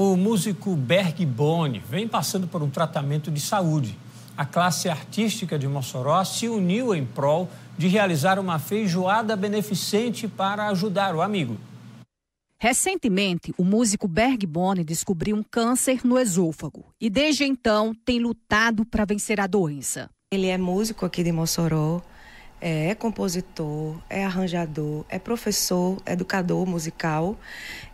O músico Berg Boni vem passando por um tratamento de saúde. A classe artística de Mossoró se uniu em prol de realizar uma feijoada beneficente para ajudar o amigo. Recentemente, o músico Berg Boni descobriu um câncer no esôfago e desde então tem lutado para vencer a doença. Ele é músico aqui de Mossoró, é, é, compositor, é arranjador, é professor, educador musical,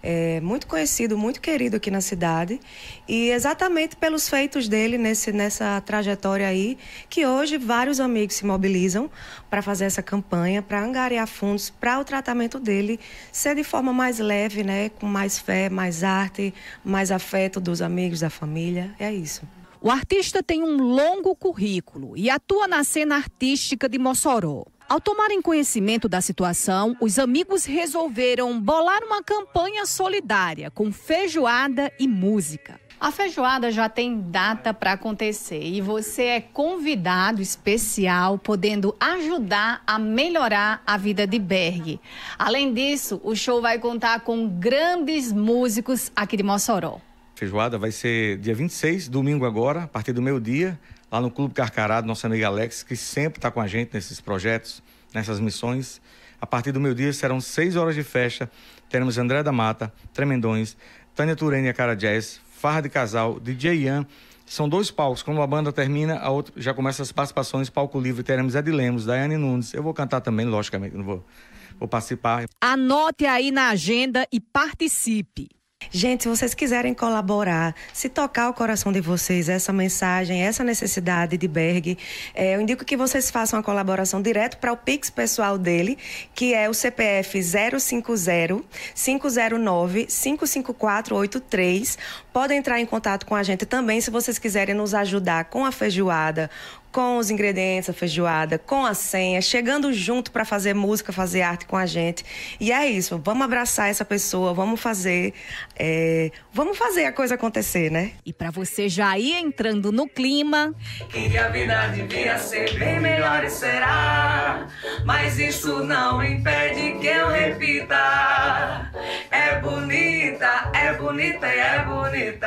é muito conhecido, muito querido aqui na cidade e exatamente pelos feitos dele nesse, nessa trajetória aí que hoje vários amigos se mobilizam para fazer essa campanha, para angariar fundos para o tratamento dele ser de forma mais leve, né, com mais fé, mais arte, mais afeto dos amigos, da família, é isso. O artista tem um longo currículo e atua na cena artística de Mossoró. Ao tomarem conhecimento da situação, os amigos resolveram bolar uma campanha solidária com feijoada e música. A feijoada já tem data para acontecer e você é convidado especial, podendo ajudar a melhorar a vida de Berg. Além disso, o show vai contar com grandes músicos aqui de Mossoró feijoada vai ser dia 26, domingo agora, a partir do meio-dia, lá no Clube Carcarado, nossa amiga Alex, que sempre está com a gente nesses projetos, nessas missões. A partir do meio-dia serão seis horas de festa. Teremos André da Mata, Tremendões, Tânia Turene e a Cara Jazz, Farra de Casal, DJ Ian. São dois palcos. Quando uma banda termina, a outra já começa as participações. Palco livre, teremos Ed Lemos, Daiane Nunes. Eu vou cantar também, logicamente, não vou, vou participar. Anote aí na agenda e participe. Gente, se vocês quiserem colaborar, se tocar o coração de vocês essa mensagem, essa necessidade de Berg, é, eu indico que vocês façam a colaboração direto para o Pix pessoal dele, que é o CPF 050 509 55483. Podem entrar em contato com a gente também se vocês quiserem nos ajudar com a feijoada, com os ingredientes, a feijoada, com a senha, chegando junto para fazer música, fazer arte com a gente. E é isso, vamos abraçar essa pessoa, vamos fazer, é, vamos fazer a coisa acontecer, né? E para você já ir entrando no clima. Que a vida devia ser bem melhor e será, mas isso não impede que eu repita. É bonita, é bonita e é bonita.